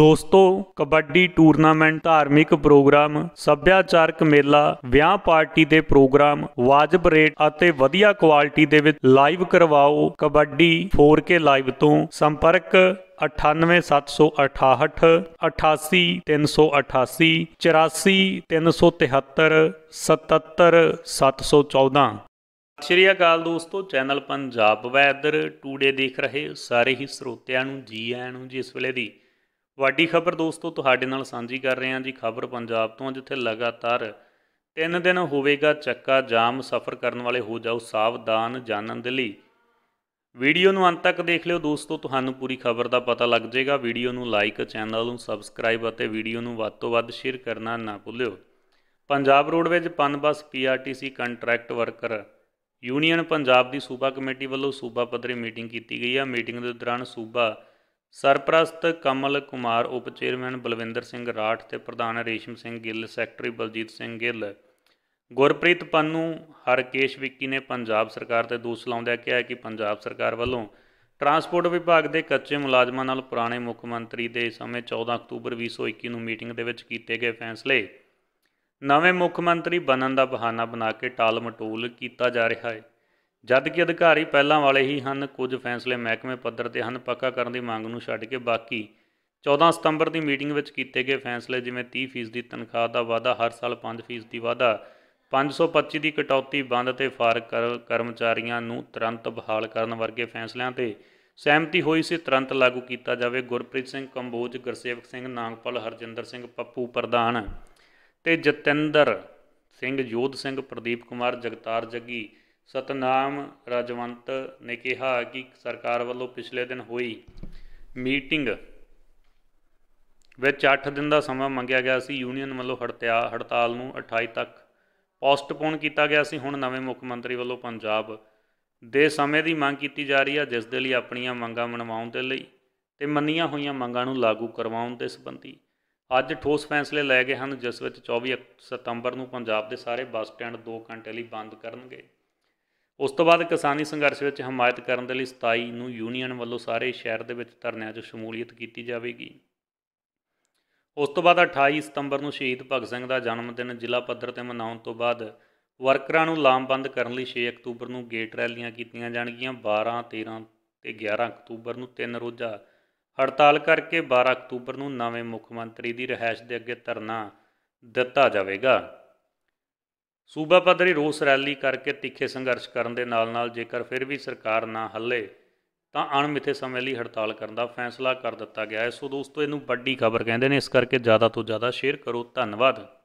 ਦੋਸਤੋ ਕਬੱਡੀ ਟੂਰਨਾਮੈਂਟ ਧਾਰਮਿਕ ਪ੍ਰੋਗਰਾਮ ਸੱਭਿਆਚਾਰਕ ਮੇਲਾ ਵਿਆਹ ਪਾਰਟੀ ਦੇ ਪ੍ਰੋਗਰਾਮ ਵਾਜਬ ਰੇਟ ਅਤੇ ਵਧੀਆ ਕੁਆਲਿਟੀ ਦੇ ਵਿੱਚ ਲਾਈਵ ਕਰਵਾਓ ਕਬੱਡੀ 4K ਲਾਈਵ ਤੋਂ ਸੰਪਰਕ 9878888388 ਸ਼੍ਰੀ ਅਕਾਲ ਦੋਸਤੋ ਚੈਨਲ ਪੰਜਾਬ ਵੈਦਰ ਟੂਡੇ ਦੇਖ ਰਹੇ ਸਾਰੇ ਹੀ ਸਰੋਤਿਆਂ ਨੂੰ ਜੀ ਆਇਆਂ ਨੂੰ ਜਿਸ ਵੇਲੇ ਦੀ ਵੱਡੀ ਖਬਰ ਦੋਸਤੋ ਤੁਹਾਡੇ ਨਾਲ ਸਾਂਝੀ ਕਰ ਰਹੇ ਹਾਂ ਜੀ ਖਬਰ ਪੰਜਾਬ ਤੋਂ ਜਿੱਥੇ ਲਗਾਤਾਰ 3 ਦਿਨ ਹੋਵੇਗਾ ਚੱਕਾ ਜਾਮ ਸਫ਼ਰ ਕਰਨ ਵਾਲੇ ਹੋ ਜਾਓ ਸਾਵਧਾਨ ਜਾਣਨ ਦੇ ਲਈ ਵੀਡੀਓ ਨੂੰ ਅੰਤ ਤੱਕ ਦੇਖ ਲਿਓ ਦੋਸਤੋ ਤੁਹਾਨੂੰ ਪੂਰੀ ਖਬਰ ਦਾ ਪਤਾ ਲੱਗ ਜਾਏਗਾ ਵੀਡੀਓ ਨੂੰ ਲਾਈਕ ਚੈਨਲ ਨੂੰ ਸਬਸਕ੍ਰਾਈਬ ਅਤੇ ਵੀਡੀਓ ਨੂੰ ਵੱਧ ਤੋਂ ਵੱਧ ਸ਼ੇਅਰ ਕਰਨਾ ਨਾ ਭੁੱਲਿਓ Punjab roadways Punbus PRTC contract worker union Punjab ਦੀ ਸੂਬਾ ਕਮੇਟੀ ਵੱਲੋਂ ਸੂਬਾ ਪੱਧਰੀ ਮੀਟਿੰਗ ਕੀਤੀ ਗਈ ਆ ਮੀਟਿੰਗ ਦੇ ਦੌਰਾਨ ਸੂਬਾ ਸਰਪ੍ਰਸਤ ਕਮਲ ਕੁਮਾਰ ਉਪ ਚੇਅਰਮੈਨ ਬਲਵਿੰਦਰ ਸਿੰਘ ਰਾਠ ਤੇ ਪ੍ਰਧਾਨ ਰੇਸ਼ਮ ਸਿੰਘ ਗਿੱਲ ਸੈਕਟਰੀ ਬਲਜੀਤ ਸਿੰਘ ਗਿੱਲ ਗੁਰਪ੍ਰੀਤ ਪੰਨੂ ਹਰਕੇਸ਼ ਵਿੱਕੀ ਨੇ ਪੰਜਾਬ ਸਰਕਾਰ ਤੇ ਦੋਸ਼ ਲਾਉਂਦਿਆਂ ਕਿਹਾ ਕਿ ਪੰਜਾਬ ਸਰਕਾਰ ਵੱਲੋਂ ਟਰਾਂਸਪੋਰਟ ਵਿਭਾਗ ਦੇ ਕੱਚੇ ਮੁਲਾਜ਼ਮਾਂ ਨਾਲ ਪੁਰਾਣੇ ਮੁੱਖ ਮੰਤਰੀ ਦੇ ਸਮੇਂ 14 ਅਕਤੂਬਰ 2021 ਨੂੰ ਮੀਟਿੰਗ ਦੇ ਵਿੱਚ ਕੀਤੇ ਗਏ ਫੈਸਲੇ ਨਵੇਂ ਮੁੱਖ ਮੰਤਰੀ ਬਣਨ ਦਾ ਬਹਾਨਾ ਬਣਾ ਕੇ ਟਾਲਮਟੋਲ ਕੀਤਾ ਜਾ ਰਿਹਾ ਹੈ ਜਦ ਕਿ ਅਧਿਕਾਰੀ ਪਹਿਲਾਂ ਵਾਲੇ ਹੀ ਹਨ ਕੁਝ ਫੈਸਲੇ ਮਹਿਕਮੇ ਪੱਧਰ ਤੇ ਹਨ ਪੱਕਾ ਕਰਨ ਦੀ ਮੰਗ ਨੂੰ ਛੱਡ ਕੇ ਬਾਕੀ 14 ਸਤੰਬਰ ਦੀ ਮੀਟਿੰਗ ਵਿੱਚ ਕੀਤੇ ਗਏ ਫੈਸਲੇ ਜਿਵੇਂ 30% ਦੀ ਤਨਖਾਹ ਦਾ ਵਾਅਦਾ ਹਰ ਸਾਲ 5% ਦੀ ਵਾਧਾ 525 ਦੀ ਕਟੌਤੀ ਬੰਦ ਤੇ ਫਾਰਕ ਕਰਮਚਾਰੀਆਂ ਨੂੰ ਤੁਰੰਤ ਬਹਾਲ ਕਰਨ ਵਰਗੇ ਫੈਸਲਿਆਂ ਤੇ ਸਹਿਮਤੀ ਹੋਈ ਸੀ ਤੁਰੰਤ ਲਾਗੂ ਕੀਤਾ ਜਾਵੇ ਗੁਰਪ੍ਰੀਤ ਸਿੰਘ ਕੰਬੋਜ ਗੁਰਸੇਵਕ ਸਿੰਘ ਨਾਗਪਾਲ ਹਰਜਿੰਦਰ ਸਿੰਘ ਪੱਪੂ ਪ੍ਰਧਾਨ ਤੇ ਜਤਿੰਦਰ ਸਿੰਘ ਯੋਧ ਸਿੰਘ ਪ੍ਰਦੀਪ ਕੁਮਾਰ ਜਗਤਾਰ ਜੱਗੀ ਸਤਨਾਮ ਰਜਵੰਤ ਨੇ ਕਿਹਾ ਕਿ ਸਰਕਾਰ ਵੱਲੋਂ ਪਿਛਲੇ ਦਿਨ ਹੋਈ ਮੀਟਿੰਗ ਵਿੱਚ 8 ਦਿਨ ਦਾ ਸਮਾਂ ਮੰਗਿਆ ਗਿਆ ਸੀ ਯੂਨੀਅਨ ਵੱਲੋਂ ਹੜਤਾਲ ਹੜਤਾਲ ਨੂੰ 28 ਤੱਕ ਪੋਸਟਪੋਨ ਕੀਤਾ ਗਿਆ ਸੀ ਹੁਣ ਨਵੇਂ ਮੁੱਖ ਮੰਤਰੀ ਵੱਲੋਂ ਪੰਜਾਬ ਦੇ ਸਮੇਂ ਦੀ ਮੰਗ ਕੀਤੀ ਜਾ ਰਹੀ ਹੈ ਜਿਸ ਦੇ ਲਈ ਆਪਣੀਆਂ ਮੰਗਾਂ ਮਨਵਾਉਣ ਦੇ ਲਈ ਤੇ ਮੰਨੀਆਂ ਹੋਈਆਂ ਮੰਗਾਂ ਨੂੰ ਲਾਗੂ ਕਰਵਾਉਣ ਦੇ ਸੰਬੰਧੀ ਅੱਜ ਠੋਸ ਫੈਸਲੇ ਲਏ ਗਏ ਹਨ ਜਿਸ ਵਿੱਚ 24 ਸਤੰਬਰ ਨੂੰ ਪੰਜਾਬ ਦੇ ਸਾਰੇ ਬੱਸ ਸਟੈਂਡ 2 ਘੰਟੇ ਲਈ ਬੰਦ ਕਰਨਗੇ ਉਸ ਤੋਂ ਬਾਅਦ ਕਿਸਾਨੀ ਸੰਘਰਸ਼ ਵਿੱਚ ਹਮਾਇਤ ਕਰਨ ਦੇ ਲਈ 27 ਨੂੰ ਯੂਨੀਅਨ ਵੱਲੋਂ ਸਾਰੇ ਸ਼ਹਿਰ ਦੇ ਵਿੱਚ ਧਰਨਿਆਂ 'ਚ ਸ਼ਮੂਲੀਅਤ ਕੀਤੀ ਜਾਵੇਗੀ ਉਸ ਤੋਂ ਬਾਅਦ 28 ਸਤੰਬਰ ਨੂੰ ਸ਼ਹੀਦ ਭਗਤ ਸਿੰਘ ਦਾ ਜਨਮ ਦਿਨ ਜ਼ਿਲ੍ਹਾ ਪੱਧਰ ਤੇ ਮਨਾਉਣ ਤੋਂ ਬਾਅਦ ਵਰਕਰਾਂ ਨੂੰ ਲਾਮਬੰਦ ਕਰਨ ਲਈ 6 ਅਕਤੂਬਰ ਨੂੰ ਗੇਟ ਰੈਲੀਆਂ ਕੀਤੀਆਂ ਜਾਣਗੀਆਂ 12 13 ਤੇ 11 ਅਕਤੂਬਰ ਨੂੰ ਤਿੰਨ ਰੋਜ਼ਾ ਹੜਤਾਲ ਕਰਕੇ 12 ਅਕਤੂਬਰ ਨੂੰ ਨਵੇਂ ਮੁੱਖ ਮੰਤਰੀ ਦੀ ਰਹਿائش ਦੇ ਅੱਗੇ ਧਰਨਾ ਦਿੱਤਾ ਜਾਵੇਗਾ ਸੂਬਾ ਪੱਧਰੀ ਰੋਸ ਰੈਲੀ ਕਰਕੇ ਤਿੱਖੇ ਸੰਘਰਸ਼ ਕਰਨ ਦੇ ਨਾਲ-ਨਾਲ ਜੇਕਰ ਫਿਰ ਵੀ ਸਰਕਾਰ ਨਾ ਹੱਲੇ ਤਾਂ ਅਣਮਿੱਥੇ ਸਮੇਂ ਲਈ ਹੜਤਾਲ ਕਰਨ ਦਾ ਫੈਸਲਾ ਕਰ ਦਿੱਤਾ ਗਿਆ ਹੈ ਸੋ ਦੋਸਤੋ ਇਹਨੂੰ ਵੱਡੀ ਖਬਰ ਕਹਿੰਦੇ ਨੇ ਇਸ ਕਰਕੇ ਜ਼ਿਆਦਾ ਤੋਂ ਜ਼ਿਆਦਾ ਸ਼ੇਅਰ ਕਰੋ ਧੰਨਵਾਦ